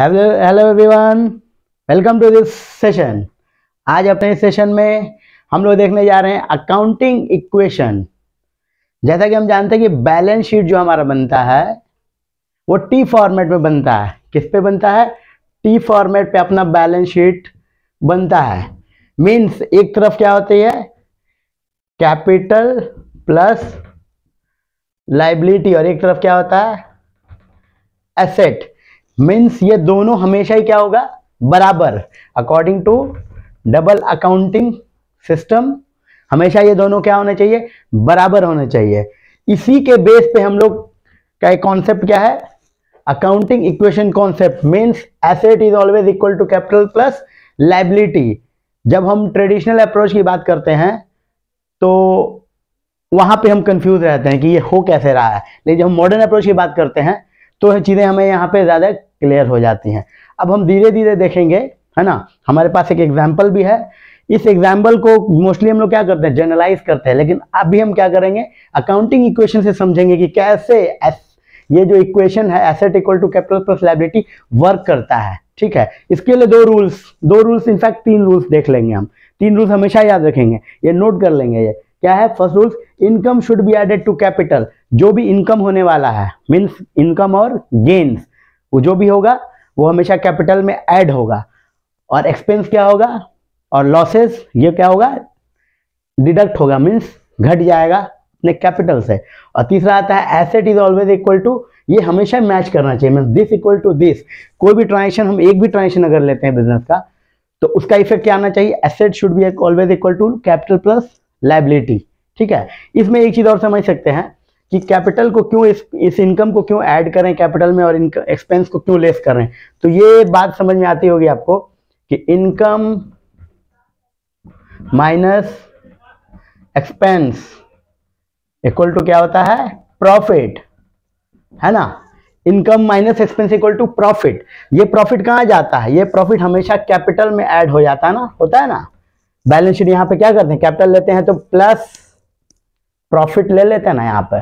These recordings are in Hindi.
Hello hello everyone welcome to this session आज अपने सेशन में हम लोग देखने जा रहे हैं अकाउंटिंग इक्वेशन जैसा कि हम जानते हैं कि बैलेंस शीट जो हमारा बनता है वो टी फॉर्मेट में बनता है किस पे बनता है टी फॉर्मेट पे अपना बैलेंस शीट बनता है मीन्स एक तरफ क्या होती है कैपिटल प्लस लाइबिलिटी और एक तरफ क्या होता है एसेट मीन्स ये दोनों हमेशा ही क्या होगा बराबर according to double accounting system हमेशा ये दोनों क्या होने चाहिए बराबर होने चाहिए इसी के बेस पे हम लोग का एक कॉन्सेप्ट क्या है accounting equation concept means asset is always equal to capital plus liability जब हम ट्रेडिशनल अप्रोच की बात करते हैं तो वहां पे हम कंफ्यूज रहते हैं कि ये हो कैसे रहा है लेकिन जब हम मॉडर्न अप्रोच की बात करते हैं तो ये चीज़ें हमें यहाँ पे ज़्यादा क्लियर हो जाती हैं अब हम धीरे धीरे देखेंगे है ना हमारे पास एक एग्जाम्पल भी है इस एग्जाम्पल को मोस्टली हम लोग क्या करते हैं जनरलाइज करते हैं लेकिन अभी हम क्या करेंगे अकाउंटिंग इक्वेशन से समझेंगे कि कैसे ये जो इक्वेशन है asset equal to capital plus liability work करता है ठीक है इसके लिए दो रूल्स दो रूल्स इनफैक्ट तीन रूल्स देख लेंगे हम तीन रूल्स हमेशा याद रखेंगे ये नोट कर लेंगे ये क्या है first rules income should be added to capital जो भी इनकम होने वाला है मीन्स इनकम और गेन्स वो जो भी होगा वो हमेशा कैपिटल में ऐड होगा और एक्सपेंस क्या होगा और लॉसेस ये क्या होगा डिडक्ट होगा मीन्स घट जाएगा अपने कैपिटल से और तीसरा आता है asset is always equal to ये हमेशा मैच करना चाहिए means this equal to this कोई भी ट्रांजेक्शन हम एक भी ट्रांजेक्शन अगर लेते हैं बिजनेस का तो उसका इफेक्ट क्या आना चाहिए asset should be always equal to capital plus liability ठीक है इसमें एक चीज़ और समझ सकते हैं कि कैपिटल को क्यों इस इस इनकम को क्यों ऐड करें कैपिटल में और एक्सपेंस को क्यों लेस करें तो ये बात समझ में आती होगी आपको कि income minus expense equal to क्या होता है प्रॉफिट है ना income minus expense equal to profit ये प्रॉफिट कहां जाता है ये प्रॉफिट हमेशा कैपिटल में ऐड हो जाता है ना होता है ना बैलेंस शीट यहां पे क्या करते हैं कैपिटल लेते हैं तो प्लस प्रॉफिट ले लेते हैं ना यहां पे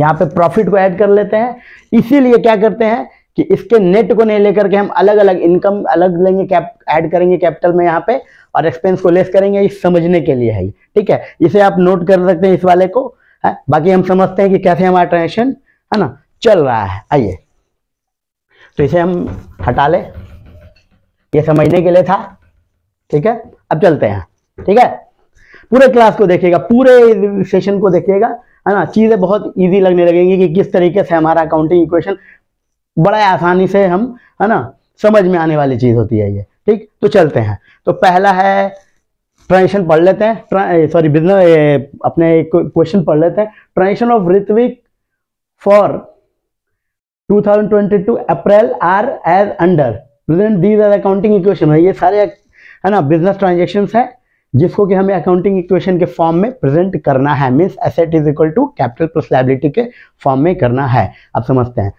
यहां पे प्रॉफिट को ऐड कर लेते हैं इसीलिए क्या करते हैं कि इसके नेट को नहीं लेकर के हम अलग अलग इनकम अलग लेंगे कैप ऐड करेंगे कैपिटल में यहाँ पे और एक्सपेंस को लेस करेंगे इस समझने के लिए है ठीक है इसे आप नोट कर सकते हैं इस वाले को है बाकी हम समझते हैं कि कैसे हमारा ट्रांजेक्शन है ना चल रहा है आइए तो इसे हम हटा ले ये समझने के लिए था ठीक है अब चलते हैं ठीक है पूरे क्लास को देखिएगा पूरे सेशन को देखिएगा है ना चीज़ें बहुत ईजी लगने लगेंगी कि किस तरीके से हमारा अकाउंटिंग इक्वेशन बड़ा आसानी से हम है ना समझ में आने वाली चीज़ होती है ये ठीक तो चलते हैं तो पहला है ट्रांजेक्शन पढ़ लेते हैं सॉरी बिजनेस अपने क्वेश्चन पढ़ लेते हैं transaction of Ritvik for 2022 April are as under present these are accounting equation है ये सारे है ना बिजनेस ट्रांजेक्शन है जिसको कि हमें अकाउंटिंग इक्वेशन के फॉर्म में प्रेजेंट करना है means asset is equal to capital plus liability के फॉर्म में करना है अब समझते हैं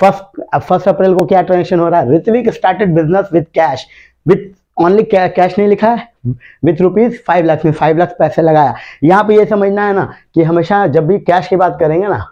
फर्स्ट फर्स्ट अप्रैल को क्या ट्रांजेक्शन हो रहा है Ritvik started business with cash with only cash नहीं लिखा है विथ रुपीज़ फाइव लाख में फाइव लाख पैसे लगाया यहाँ पे ये समझना है ना कि हमेशा जब भी कैश की बात करेंगे ना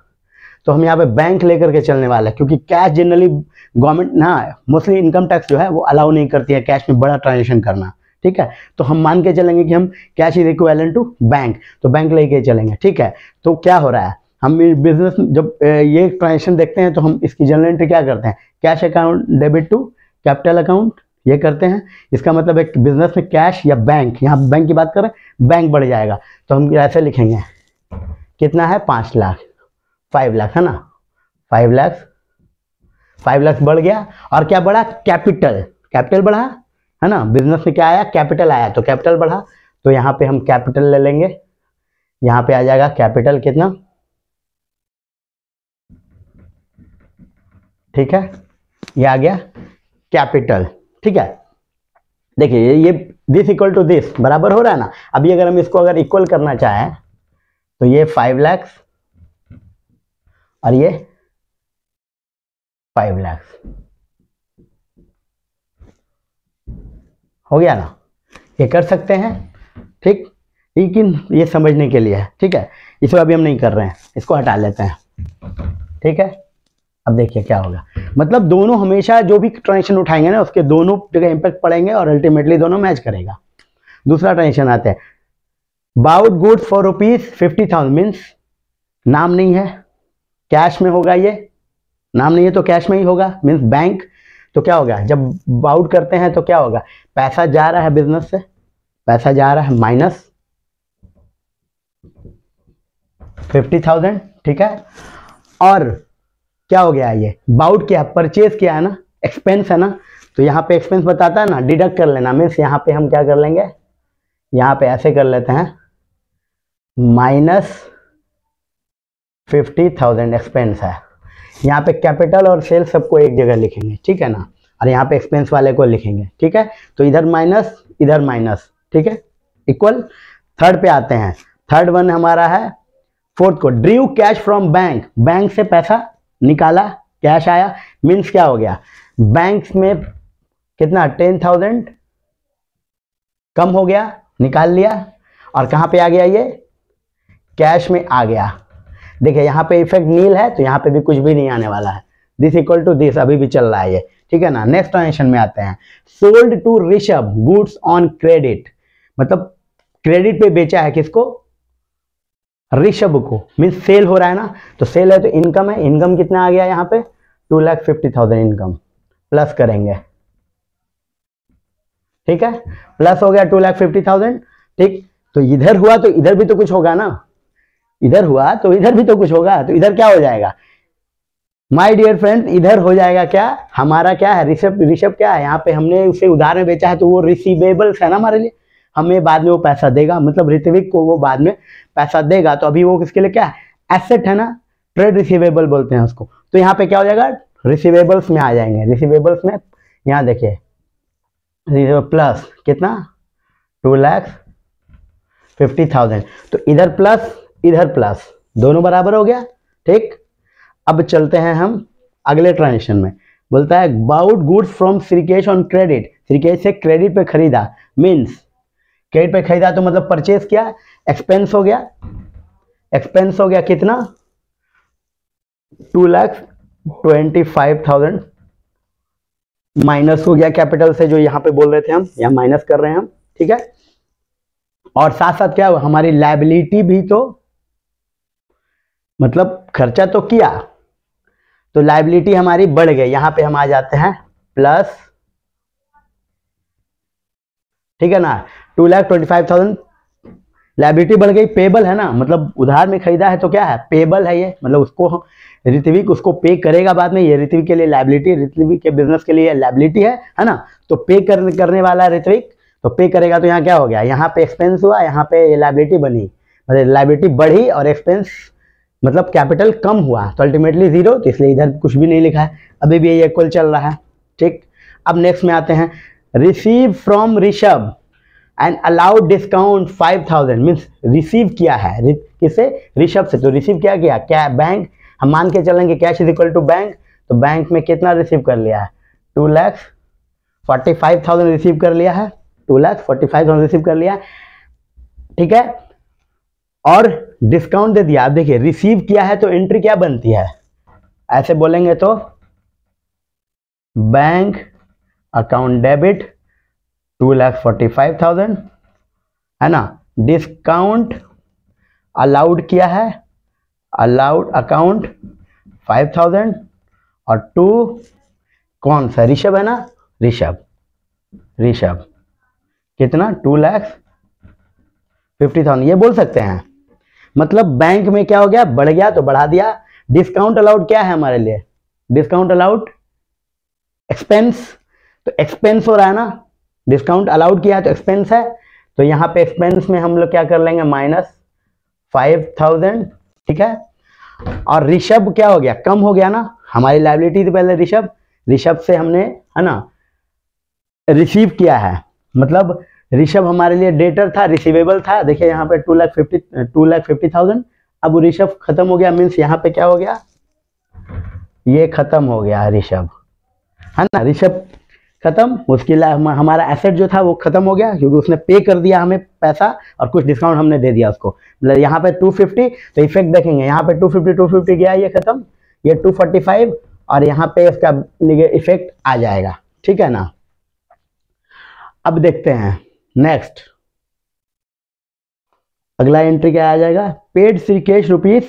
तो हम यहाँ पे बैंक लेकर के चलने वाले हैं क्योंकि कैश जनरली गवर्नमेंट ना मोस्टली इनकम टैक्स जो है वो अलाउ नहीं करती है कैश में बड़ा ट्रांजेक्शन करना ठीक है तो हम मान के चलेंगे कि हम cash is equal to bank तो बैंक लेके चलेंगे ठीक है तो क्या हो रहा है हम बिजनेस जब ये ट्रांजेक्शन देखते हैं तो हम इसकी जनरल एंट्री क्या करते हैं cash account debit to capital account ये करते हैं इसका मतलब एक बिजनेस में कैश या बैंक यहाँ बैंक की बात करें बैंक बढ़ जाएगा तो हम ऐसे लिखेंगे कितना है पाँच लाख फाइव लाख है ना फाइव लाख फाइव लाख बढ़ गया और क्या बढ़ा कैपिटल कैपिटल बढ़ा है ना बिजनेस में क्या आया कैपिटल आया तो कैपिटल बढ़ा तो यहाँ पे हम कैपिटल ले लेंगे यहाँ पे आ जाएगा कैपिटल कितना ठीक है ये आ गया कैपिटल ठीक है देखिए ये दिस इक्वल टू दिस बराबर हो रहा है ना अभी अगर हम इसको अगर इक्वल करना चाहें तो ये फाइव लैक्स और ये फाइव लैक्स हो गया ना ये कर सकते हैं ठीक लेकिन ये समझने के लिए है ठीक है इसको अभी हम नहीं कर रहे हैं इसको हटा लेते हैं ठीक है अब देखिए क्या होगा मतलब दोनों हमेशा जो भी ट्रांजेक्शन उठाएंगे ना उसके दोनों जगह इंपैक्ट पड़ेंगे और अल्टीमेटली दोनों मैच करेगा दूसरा ट्रांजेक्शन आता है bought goods for rupees fifty thousand means नाम नहीं है कैश में होगा ये नाम नहीं है तो कैश में ही होगा मीन्स बैंक तो क्या होगा जब बाउट करते हैं तो क्या होगा पैसा जा रहा है बिजनेस से पैसा जा रहा है माइनस फिफ्टी थाउजेंड ठीक है और क्या हो गया ये बाउट किया परचेज किया है ना एक्सपेंस है ना तो यहाँ पे एक्सपेंस बताता है ना डिडक्ट कर लेना मीन्स यहाँ पे हम क्या कर लेंगे यहाँ पे ऐसे कर लेते हैं माइनस फिफ्टी थाउजेंड एक्सपेंस है यहाँ पे कैपिटल और सेल सबको एक जगह लिखेंगे ठीक है ना और यहाँ पे एक्सपेंस वाले को लिखेंगे ठीक है तो इधर माइनस इधर माइनस ठीक है इक्वल थर्ड पे आते हैं थर्ड वन हमारा है फोर्थ को drew cash from bank bank से पैसा निकाला कैश आया मीन्स क्या हो गया बैंक में कितना टेन थाउजेंड कम हो गया निकाल लिया और कहां पे आ गया ये कैश में आ गया देखिए यहाँ पे इफेक्ट नील है तो यहाँ पे भी कुछ भी नहीं आने वाला है दिस इक्वल टू दिस अभी भी चल रहा है ये ठीक है ना नेक्स्ट ट्रांजेक्शन में आते हैं sold to Rishabh goods on credit मतलब क्रेडिट पे बेचा है किसको ऋषभ को मीन सेल हो रहा है ना तो सेल है तो इनकम है इनकम कितना आ गया यहाँ पे two lakh fifty thousand income plus करेंगे ठीक है प्लस हो गया टू लाख फिफ्टी थाउजेंड ठीक तो इधर हुआ तो इधर भी तो कुछ होगा ना इधर हुआ तो इधर भी तो कुछ होगा तो इधर क्या हो जाएगा माय डियर फ्रेंड इधर हो जाएगा क्या हमारा क्या है रिशभ रिशभ क्या है यहाँ पे हमने उसे उधार में बेचा है तो वो रिसीवेबल्स है ना हमारे लिए हमें बाद में वो पैसा देगा मतलब ऋतविक को वो बाद में पैसा देगा तो अभी वो किसके लिए क्या है एसेट है ना ट्रेड रिसीवेबल बोलते हैं उसको तो यहाँ पे क्या हो जाएगा रिसीवेबल्स में आ जाएंगे रिसीवेबल्स में यहाँ देखिए प्लस कितना टू लैक्स फिफ्टी थाउजेंड तो इधर प्लस इधर प्लस दोनों बराबर हो गया ठीक अब चलते हैं हम अगले ट्रांजेक्शन में बोलता है bought goods from Shrikesh on credit Shrikesh से क्रेडिट पे खरीदा मीन्स क्रेडिट पे खरीदा तो मतलब परचेस किया एक्सपेंस हो गया एक्सपेंस हो गया कितना two lakhs twenty five thousand minus हो गया कैपिटल से जो यहां पे बोल रहे थे हम यहां माइनस कर रहे हैं हम ठीक है और साथ साथ क्या हुआ? हमारी लाइबिलिटी भी तो मतलब खर्चा तो किया तो लाइबिलिटी हमारी बढ़ गई यहां पे हम आ जाते हैं प्लस ठीक है ना two lakh twenty five thousand liability बढ़ गई पेबल है ना मतलब उधार में खरीदा है तो क्या है पेबल है ये मतलब उसको ऋतविक उसको पे करेगा बाद में ये ऋतविक के लिए लाइबिलिटी ऋतविक के बिजनेस के लिए लाइबिलिटी है है ना तो पे करने वाला ऋतविक तो पे करेगा तो यहाँ क्या हो गया यहाँ पे एक्सपेंस हुआ यहाँ पे लाइबिलिटी बनी मतलब लाइबिलिटी बढ़ी और एक्सपेंस मतलब कैपिटल कम हुआ तो अल्टीमेटली ज़ीरो तो इसलिए इधर कुछ भी नहीं लिखा है अभी भी ये इक्वल चल रहा है ठीक अब नेक्स्ट में आते हैं receive from Rishabh and allowed discount five thousand means receive किया है किसे ऋषभ से तो रिसीव क्या किया क्या बैंक हम मान के चलेंगे cash is equal to bank तो बैंक में कितना रिसीव कर लिया है two lakhs forty five thousand receive कर लिया है two lakhs forty five thousand receive कर लिया ठीक है और डिस्काउंट दे दिया आप देखिए रिसीव किया है तो एंट्री क्या बनती है ऐसे बोलेंगे तो bank account debit two lakh forty five thousand है ना डिस्काउंट अलाउड किया है अलाउड अकाउंट फाइव थाउजेंड और टू कौन सा ऋषभ है ना ऋषभ ऋषभ कितना टू लैक्स फिफ्टी थाउजेंड ये बोल सकते हैं मतलब बैंक में क्या हो गया बढ़ गया तो बढ़ा दिया डिस्काउंट अलाउड क्या है हमारे लिए डिस्काउंट अलाउड एक्सपेंस तो एक्सपेंस हो रहा है ना डिस्काउंट अलाउड किया है तो एक्सपेंस है तो यहाँ पे एक्सपेंस में हम लोग क्या कर लेंगे माइनस फाइव थाउजेंड ठीक है और ऋषभ क्या हो गया कम हो गया ना हमारी लाइबिलिटी थी पहले ऋषभ रिशभ से हमने है ना रिसीव किया है मतलब ऋषभ हमारे लिए डेटर था रिसीवेबल था देखिए यहाँ पे two lakh fifty two lakh fifty thousand अब ऋषभ खत्म हो गया मीन्स यहाँ पे क्या हो गया ये खत्म हो गया ऋषभ है ना ऋषभ खत्म लिए हमारा एसेट जो था वो खत्म हो गया क्योंकि उसने पे कर दिया हमें पैसा और कुछ डिस्काउंट हमने दे दिया उसको मतलब यहाँ पे 250 तो इफेक्ट देखेंगे यहाँ पे 250 250 गया ये खत्म ये 245 और यहाँ पे इसका इफेक्ट आ जाएगा ठीक है ना अब देखते हैं नेक्स्ट अगला एंट्री क्या आ जाएगा paid Shrikesh rupees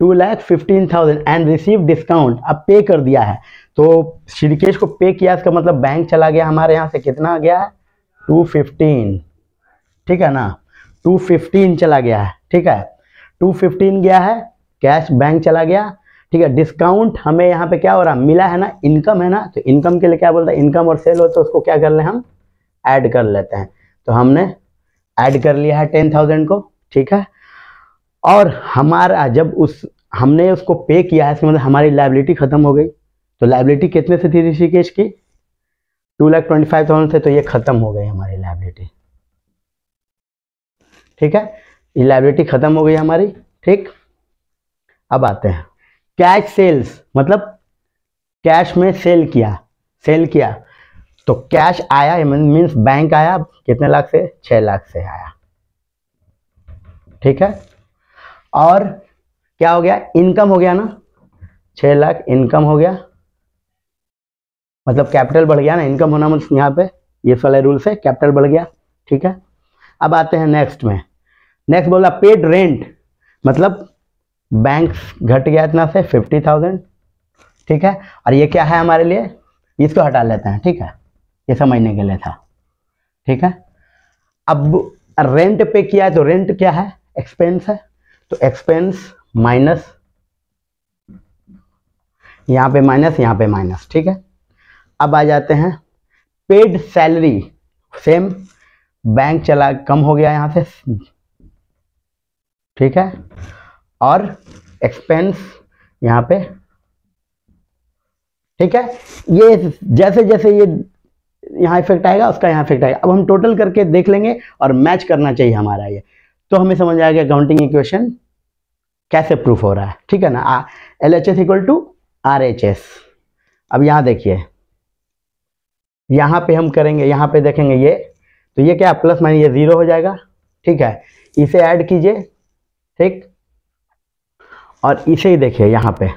two lakh fifteen thousand and receive discount अब पे कर दिया है तो श्रीकेश को पे किया इसका मतलब बैंक चला गया हमारे यहां से कितना आ गया है टू फिफ्टीन ठीक है ना टू फिफ्टीन चला गया है ठीक है टू फिफ्टीन गया है कैश बैंक चला गया ठीक है डिस्काउंट हमें यहाँ पे क्या हो रहा मिला है ना इनकम है ना तो इनकम के लिए क्या बोलता है इनकम और सेल हो तो उसको क्या कर ले हम ऐड कर लेते हैं तो हमने ऐड कर लिया है टेन थाउजेंड को ठीक है और हमारा जब उस हमने उसको पे किया है मतलब हमारी लाइबिलिटी ख़त्म हो गई तो लाइबिलिटी कितने से थी ऋषिकेश की two lakh twenty five thousand से तो ये ख़त्म हो गई हमारी लाइबिलिटी ठीक है ये लाइबिलिटी ख़त्म हो गई हमारी ठीक अब आते हैं कैश सेल्स मतलब कैश में सेल किया सेल किया तो कैश आया मीन्स बैंक आया कितने लाख से छह लाख से आया ठीक है और क्या हो गया इनकम हो गया ना छह लाख इनकम हो गया मतलब कैपिटल बढ़ गया ना इनकम होना मतलब यहाँ पे ये वाले रूल से कैपिटल बढ़ गया ठीक है अब आते हैं नेक्स्ट में नेक्स्ट बोला पेड रेंट मतलब बैंक घट गया इतना से फिफ्टी थाउजेंड ठीक है और ये क्या है हमारे लिए इसको हटा लेते हैं ठीक है ये समझने के लिए था ठीक है अब रेंट पे किया है तो रेंट क्या है एक्सपेंस है तो एक्सपेंस माइनस यहां पे माइनस यहां पे माइनस ठीक है अब आ जाते हैं पेड सैलरी सेम बैंक चला कम हो गया यहां से ठीक है और एक्सपेंस यहां पे ठीक है ये जैसे जैसे ये यहाँ इफेक्ट आएगा उसका यहाँ इफेक्ट आएगा अब हम टोटल करके देख लेंगे और मैच करना चाहिए हमारा ये तो हमें समझ आएगा काउंटिंग इक्वेशन कैसे प्रूफ हो रहा है ठीक है ना L H S equal to R H S अब यहाँ देखिए यहाँ पे हम करेंगे यहाँ पे देखेंगे ये तो ये क्या प्लस माइनस ये ज़ीरो हो जाएगा ठीक है इसे ऐड कीजिए ठीक और इसे ही देखिए यहाँ पे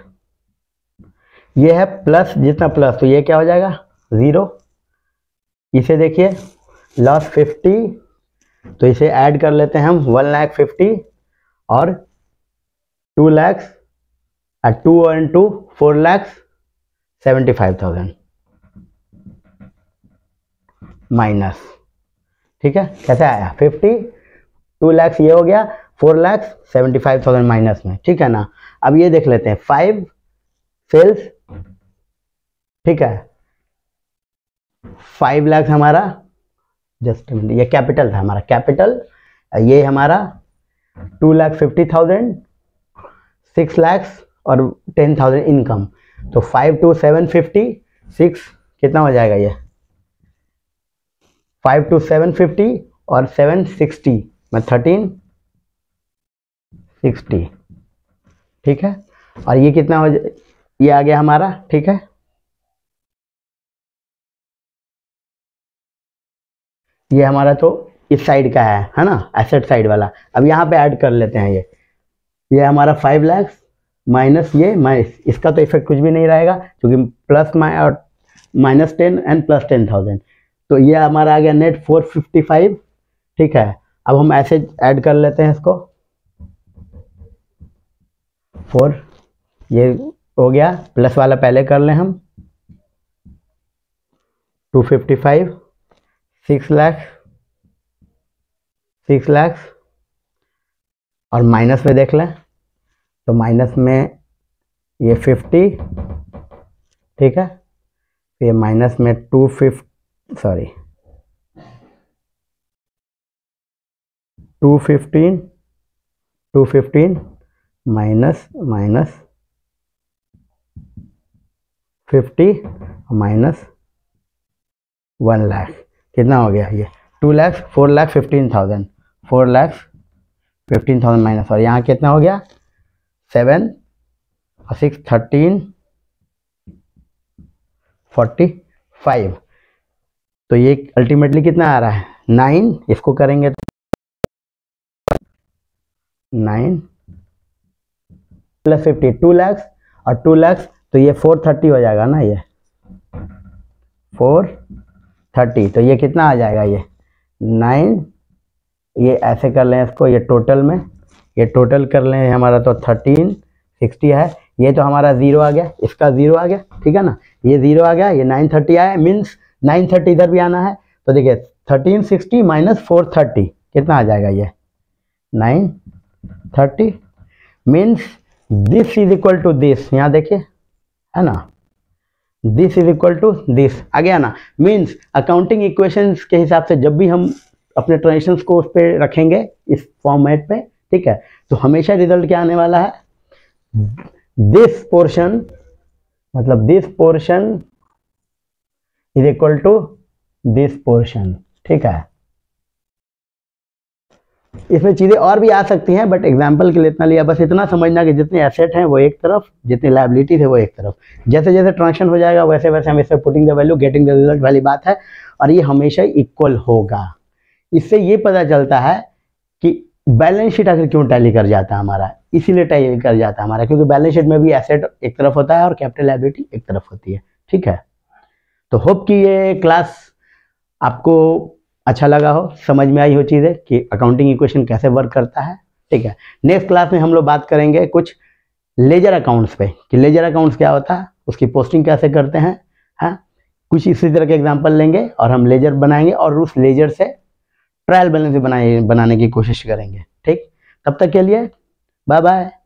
ये है प्लस जितना प्लस तो ये क्या हो जाएगा ज़ीरो इसे देखिए लॉस फिफ्टी तो इसे ऐड कर लेते हैं हम वन लैख फिफ्टी और two lakhs eight two one two four lakhs seventy five thousand minus ठीक है कैसे आया फिफ्टी टू लैक्स ये हो गया four lakhs seventy five thousand minus में ठीक है ना अब ये देख लेते हैं फाइव सेल्स ठीक है फाइव लाख हमारा जस्ट मिनट ये कैपिटल था हमारा कैपिटल ये हमारा two lakh fifty thousand six lakhs और टेन थाउजेंड इनकम तो five two seven fifty six कितना हो जाएगा ये फाइव टू सेवन फिफ्टी और सेवन सिक्सटी मैं थर्टीन सिक्सटी ठीक है और ये कितना हो ये आ गया हमारा ठीक है ये हमारा तो इस साइड का है है ना एसेट साइड वाला अब यहाँ पे ऐड कर लेते हैं ये ये हमारा फाइव लैक्स माइनस ये माइनस इसका तो इफेक्ट कुछ भी नहीं रहेगा क्योंकि प्लस माइ और minus ten and plus ten thousand तो ये हमारा आ गया नेट फोर फिफ्टी फाइव ठीक है अब हम ऐसे ऐड कर लेते हैं इसको फोर ये हो गया प्लस वाला पहले कर लें हम two fifty five six lakhs six lakhs और माइनस में देख लें तो माइनस में ये फिफ्टी ठीक है तो ये माइनस में two fifty sorry two fifteen two fifteen minus minus fifty minus one lakh कितना हो गया ये two lakhs four lakh fifteen thousand four lakhs fifteen thousand minus और यहाँ कितना हो गया सेवन और सिक्स थर्टीन फोर्टी फाइव तो ये अल्टीमेटली कितना आ रहा है नाइन इसको करेंगे तो nine plus fifty two lakhs और टू लैक्स तो ये फोर थर्टी हो जाएगा ना ये फोर थर्टी तो ये कितना आ जाएगा ये नाइन ये ऐसे कर लें इसको ये टोटल में ये टोटल कर लें हमारा तो थर्टीन सिक्सटी है ये तो हमारा ज़ीरो आ गया इसका ज़ीरो आ गया ठीक है ना ये ज़ीरो आ गया ये नाइन थर्टी आया मीन्स नाइन थर्टी इधर भी आना है तो देखिए thirteen sixty minus four thirty कितना आ जाएगा ये nine thirty means this is equal to this यहाँ देखिए है ना this is equal to this आ गया ना मीन्स अकाउंटिंग इक्वेशंस के हिसाब से जब भी हम अपने ट्रांजेक्शन को उस पर रखेंगे इस फॉर्मेट पे ठीक है तो हमेशा रिजल्ट क्या आने वाला है दिस पोर्शन मतलब this portion is equal to this portion ठीक है इसमें चीज़ें और भी आ सकती हैं बट एग्जाम्पल के लिए इतना लिया बस इतना समझना कि जितने एसेट हैं वो एक तरफ जितनी लाइबिलिटीज है वो एक तरफ जैसे जैसे ट्रांजेक्शन हो जाएगा वैसे वैसे हम इससे putting the value getting the result वाली बात है और ये हमेशा इक्वल होगा इससे ये पता चलता है कि बैलेंस शीट आखिर क्यों टैली कर जाता है हमारा इसीलिए टैली कर जाता है हमारा क्योंकि बैलेंस शीट में भी एसेट एक तरफ होता है और कैपिटल लाइबिलिटी एक तरफ होती है ठीक है तो होप कि ये क्लास आपको अच्छा लगा हो समझ में आई हो चीज़ें कि अकाउंटिंग इक्वेशन कैसे वर्क करता है ठीक है नेक्स्ट क्लास में हम लोग बात करेंगे कुछ लेजर अकाउंट्स पे कि लेजर अकाउंट्स क्या होता है उसकी पोस्टिंग कैसे करते हैं हाँ कुछ इसी तरह के एग्जाम्पल लेंगे और हम लेजर बनाएंगे और उस लेजर से ट्रायल बैलेंस बनाए बनाने की कोशिश करेंगे ठीक तब तक के लिए बाय बाय